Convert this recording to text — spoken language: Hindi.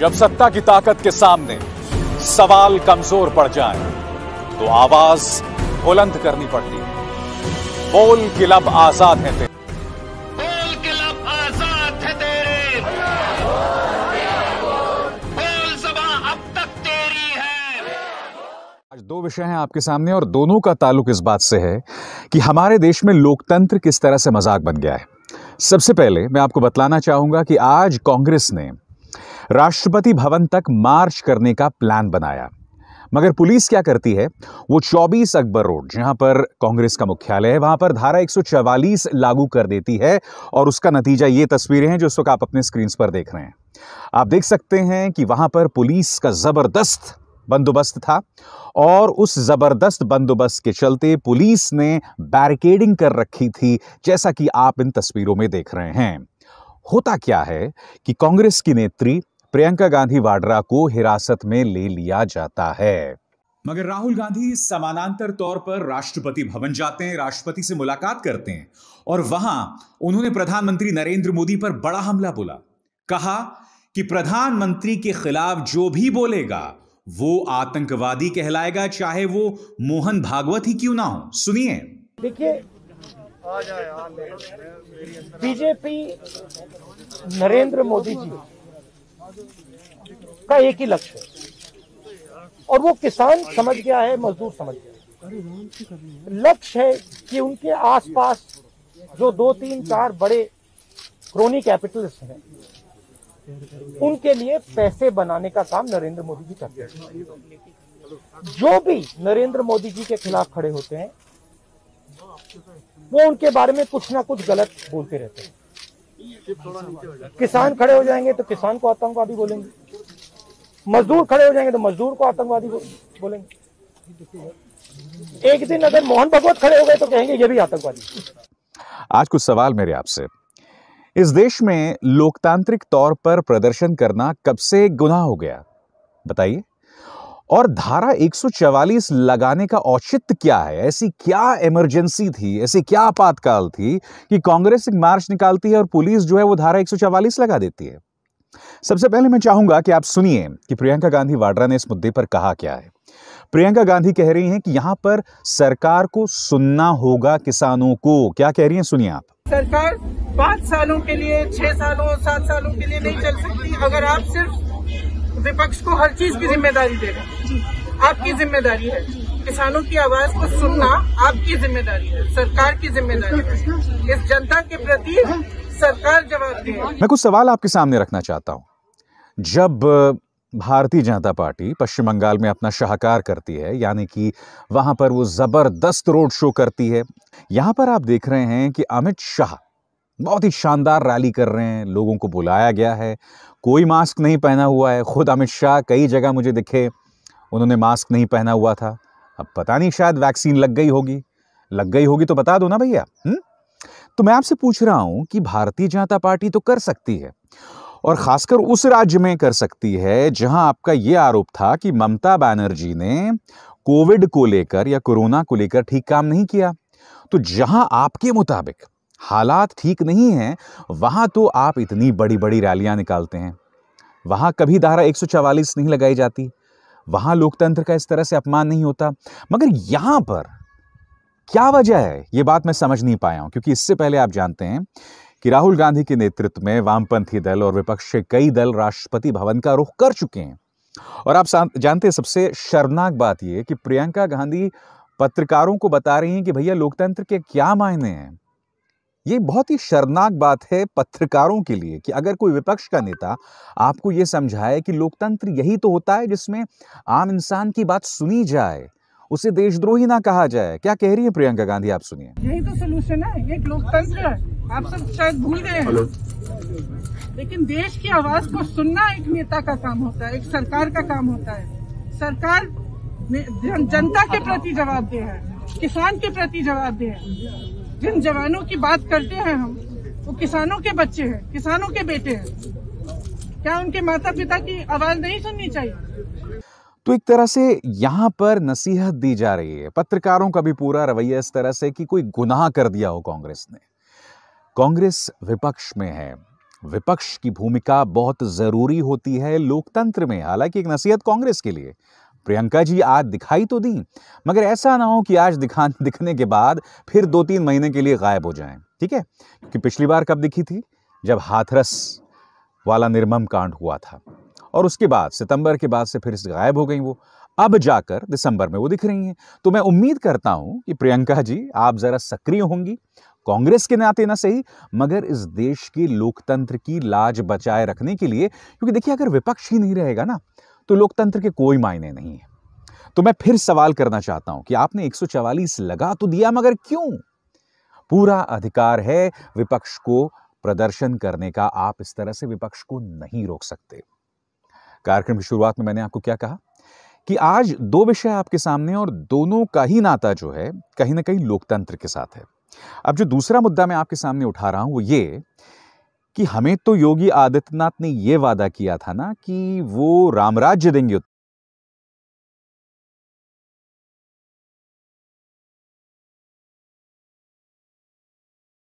जब सत्ता की ताकत के सामने सवाल कमजोर पड़ जाए तो आवाज बुलंद करनी पड़ती है बोल किलब आजाद है तेरे बोल किलब आजाद है तेरे बोल सभा अब तक तेरी है आज दो विषय हैं आपके सामने और दोनों का ताल्लुक इस बात से है कि हमारे देश में लोकतंत्र किस तरह से मजाक बन गया है सबसे पहले मैं आपको बतलाना चाहूंगा कि आज कांग्रेस ने राष्ट्रपति भवन तक मार्च करने का प्लान बनाया मगर पुलिस क्या करती है वो 24 अकबर रोड जहां पर कांग्रेस का मुख्यालय है वहां पर धारा 144 लागू कर देती है और उसका नतीजा ये तस्वीरें हैं जो इस वक्त आप अपने स्क्रीन पर देख रहे हैं आप देख सकते हैं कि वहां पर पुलिस का ज़बरदस्त बंदोबस्त था और उस ज़बरदस्त बंदोबस्त के चलते पुलिस ने बैरिकेडिंग कर रखी थी जैसा कि आप इन तस्वीरों में देख रहे हैं होता क्या है कि कांग्रेस की नेत्री प्रियंका गांधी वाड्रा को हिरासत में ले लिया जाता है मगर राहुल गांधी समानांतर तौर पर राष्ट्रपति भवन जाते हैं राष्ट्रपति से मुलाकात करते हैं और वहां उन्होंने प्रधानमंत्री नरेंद्र मोदी पर बड़ा हमला बोला कहा कि प्रधानमंत्री के खिलाफ जो भी बोलेगा वो आतंकवादी कहलाएगा चाहे वो मोहन भागवत ही क्यों ना हो सुनिए देखिए बीजेपी नरेंद्र मोदी जी का एक ही लक्ष्य है और वो किसान समझ गया है मजदूर समझ गया लक्ष्य है कि उनके आसपास जो दो तीन चार बड़े क्रोनी कैपिटलिस्ट हैं उनके लिए पैसे बनाने का काम नरेंद्र मोदी जी करते हैं जो भी नरेंद्र मोदी जी के खिलाफ खड़े होते हैं वो उनके बारे में कुछ ना कुछ गलत बोलते रहते हैं किसान खड़े हो जाएंगे तो किसान को आतंकवादी बोलेंगे मजदूर खड़े हो जाएंगे तो मजदूर को आतंकवादी बोलेंगे एक दिन अगर मोहन भगवत खड़े हो गए तो कहेंगे ये भी आतंकवादी आज कुछ सवाल मेरे आपसे इस देश में लोकतांत्रिक तौर पर प्रदर्शन करना कब से गुनाह हो गया बताइए और धारा 144 लगाने का औचित्य क्या है ऐसी क्या इमरजेंसी थी ऐसी क्या आपातकाल थी कि कांग्रेस एक मार्च निकालती है और पुलिस जो है वो धारा 144 लगा देती है सबसे पहले मैं चाहूंगा कि आप सुनिए कि प्रियंका गांधी वाड्रा ने इस मुद्दे पर कहा क्या है प्रियंका गांधी कह रही हैं कि यहाँ पर सरकार को सुनना होगा किसानों को क्या कह रही हैं सुनिए आप सरकार पाँच सालों के लिए छह सालों सात सालों के लिए नहीं चल सकती अगर आप सिर्फ विपक्ष को हर चीज की जिम्मेदारी देगा आपकी जिम्मेदारी है किसानों की आवाज को सुनना आपकी जिम्मेदारी है सरकार की जिम्मेदारी है इस जनता के प्रति हाँ। सरकार जवाब दे मैं कुछ सवाल आपके सामने रखना चाहता हूँ जब भारतीय जनता पार्टी पश्चिम बंगाल में अपना शाहकार करती है यानी कि वहां पर वो ज़बरदस्त रोड शो करती है यहाँ पर आप देख रहे हैं कि अमित शाह बहुत ही शानदार रैली कर रहे हैं लोगों को बुलाया गया है कोई मास्क नहीं पहना हुआ है खुद अमित शाह कई जगह मुझे दिखे उन्होंने मास्क नहीं पहना हुआ था अब पता नहीं शायद वैक्सीन लग गई होगी लग गई होगी तो बता दो ना भैया तो मैं आपसे पूछ रहा हूं कि भारतीय जनता पार्टी तो कर सकती है और खासकर उस राज्य में कर सकती है जहां आपका ये आरोप था कि ममता बनर्जी ने कोविड को लेकर या कोरोना को लेकर ठीक काम नहीं किया तो जहां आपके मुताबिक हालात ठीक नहीं हैं वहाँ तो आप इतनी बड़ी बड़ी रैलियाँ निकालते हैं वहाँ कभी धारा 144 नहीं लगाई जाती वहाँ लोकतंत्र का इस तरह से अपमान नहीं होता मगर यहाँ पर क्या वजह है ये बात मैं समझ नहीं पाया हूँ क्योंकि इससे पहले आप जानते हैं कि राहुल गांधी के नेतृत्व में वामपंथी दल और विपक्ष के कई दल राष्ट्रपति भवन का रुख कर चुके हैं और आप जानते हैं सबसे शर्मनाक बात यह कि प्रियंका गांधी पत्रकारों को बता रही हैं कि भैया लोकतंत्र के क्या मायने हैं ये बहुत ही शर्मनाक बात है पत्रकारों के लिए कि अगर कोई विपक्ष का नेता आपको ये समझाए कि लोकतंत्र यही तो होता है जिसमें आम इंसान की बात सुनी जाए उसे देशद्रोही ना कहा जाए क्या कह रही है प्रियंका गांधी आप सुनिए यही तो सोल्यूशन है ये लोकतंत्र है आप सब शायद भूल गए हैं लेकिन देश की आवाज को सुनना एक नेता का काम होता है एक सरकार का काम होता है सरकार जनता के प्रति जवाबदेह है किसान के प्रति जवाबदेह है जिन जवानों की बात करते हैं हम वो किसानों के बच्चे हैं किसानों के बेटे हैं क्या उनके माता पिता की आवाज नहीं सुननी चाहिए तो एक तरह से यहां पर नसीहत दी जा रही है पत्रकारों का भी पूरा रवैया इस तरह से कि कोई गुनाह कर दिया हो कांग्रेस ने कांग्रेस विपक्ष में है विपक्ष की भूमिका बहुत ज़रूरी होती है लोकतंत्र में हालांकि एक नसीहत कांग्रेस के लिए प्रियंका जी आज दिखाई तो दी मगर ऐसा ना हो कि आज दिखा दिखने के बाद फिर दो तीन महीने के लिए गायब हो जाएं ठीक है क्योंकि पिछली बार कब दिखी थी जब हाथरस वाला निर्मम कांड हुआ था और उसके बाद सितंबर के बाद से फिर गायब हो गई वो अब जाकर दिसंबर में वो दिख रही हैं तो मैं उम्मीद करता हूं कि प्रियंका जी आप ज़रा सक्रिय होंगी कांग्रेस के नाते ना सही मगर इस देश के लोकतंत्र की लाज बचाए रखने के लिए क्योंकि देखिए अगर विपक्ष ही नहीं रहेगा ना तो लोकतंत्र के कोई मायने नहीं है तो मैं फिर सवाल करना चाहता हूं कि आपने 144 लगा तो दिया मगर क्यों पूरा अधिकार है विपक्ष को प्रदर्शन करने का आप इस तरह से विपक्ष को नहीं रोक सकते कार्यक्रम की शुरुआत में मैंने आपको क्या कहा कि आज दो विषय आपके सामने और दोनों का ही नाता जो है कहीं ना कहीं लोकतंत्र के साथ है अब जो दूसरा मुद्दा मैं आपके सामने उठा रहा हूं वो ये कि हमें तो योगी आदित्यनाथ ने ये वादा किया था ना कि वो राम राज्य देंगे